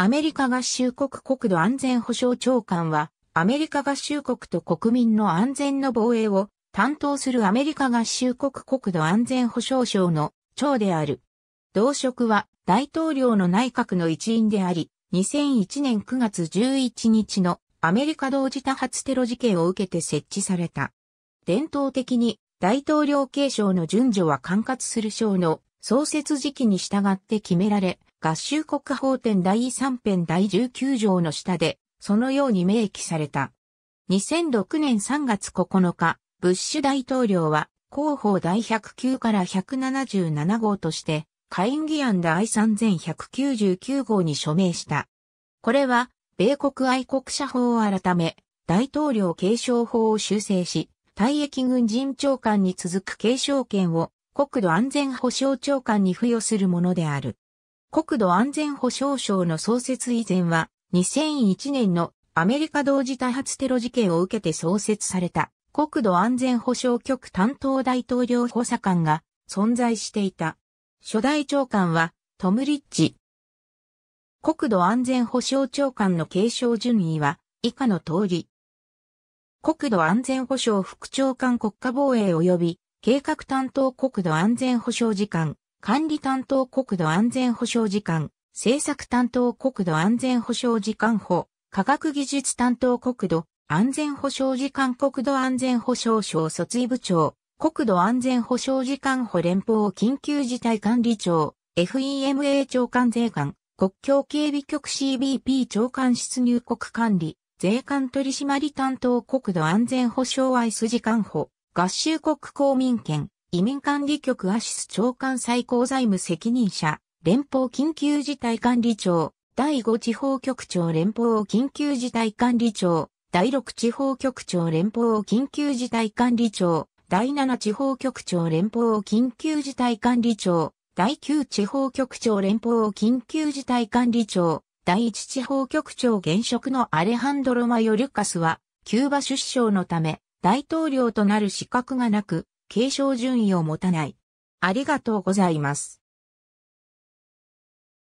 アメリカ合衆国国土安全保障長官は、アメリカ合衆国と国民の安全の防衛を担当するアメリカ合衆国国土安全保障省の長である。同職は大統領の内閣の一員であり、2001年9月11日のアメリカ同時多発テロ事件を受けて設置された。伝統的に大統領継承の順序は管轄する省の創設時期に従って決められ、合衆国法典第3編第19条の下で、そのように明記された。2006年3月9日、ブッシュ大統領は、広報第109から177号として、会議案第3199号に署名した。これは、米国愛国者法を改め、大統領継承法を修正し、退役軍人長官に続く継承権を国土安全保障長官に付与するものである。国土安全保障省の創設以前は、2001年のアメリカ同時多発テロ事件を受けて創設された国土安全保障局担当大統領補佐官が存在していた。初代長官はトム・リッチ。国土安全保障長官の継承順位は以下の通り。国土安全保障副長官国家防衛及び計画担当国土安全保障次官管理担当国土安全保障次官、政策担当国土安全保障次官補、科学技術担当国土安全保障次官国土安全保障省卒位部長、国土安全保障次官補連邦緊急事態管理庁、FEMA 長官税官、国境警備局 CBP 長官出入国管理、税関取締担当国土安全保障アイス次官補、合衆国公民権、移民管理局アシス長官最高財務責任者、連邦緊急事態管理庁、第5地方局長連邦緊急事態管理庁、第6地方局長連邦緊急事態管理庁、第7地方局長連邦緊急事態管理庁、第9地方局長連邦緊急事態管理庁、第1地方局長現職のアレハンドロ・マヨリュカスは、キューバ出生のため、大統領となる資格がなく、継承順位を持たない。ありがとうございます。